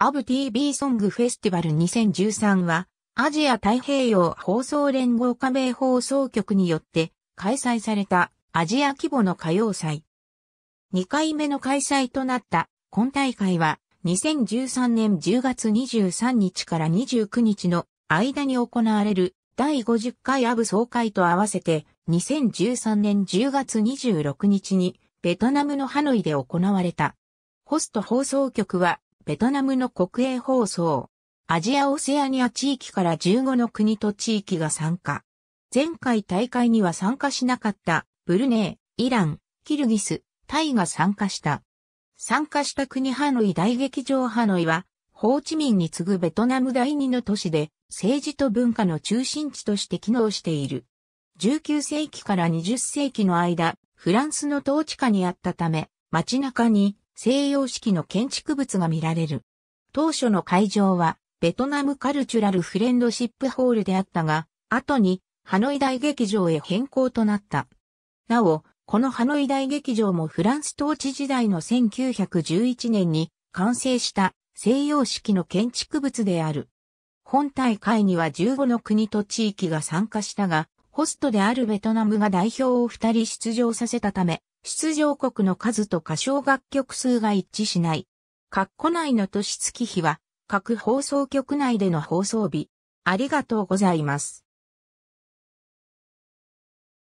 アブ TV ソングフェスティバル2013は、アジア太平洋放送連合加盟放送局によって開催されたアジア規模の歌謡祭。2回目の開催となった今大会は、2013年10月23日から29日の間に行われる第50回アブ総会と合わせて、2013年10月26日にベトナムのハノイで行われた。ホスト放送局はベトナムの国営放送。アジア・オセアニア地域から15の国と地域が参加。前回大会には参加しなかったブルネー、イラン、キルギス、タイが参加した。参加した国ハノイ大劇場ハノイは、ホーチミンに次ぐベトナム第二の都市で、政治と文化の中心地として機能している。19世紀から20世紀の間、フランスの統治下にあったため、街中に西洋式の建築物が見られる。当初の会場は、ベトナムカルチュラルフレンドシップホールであったが、後にハノイ大劇場へ変更となった。なお、このハノイ大劇場もフランス統治時代の1911年に完成した西洋式の建築物である。本大会には15の国と地域が参加したが、ホストであるベトナムが代表を2人出場させたため、出場国の数と歌唱楽曲数が一致しない。括弧内の年月日は、各放送局内での放送日。ありがとうございます。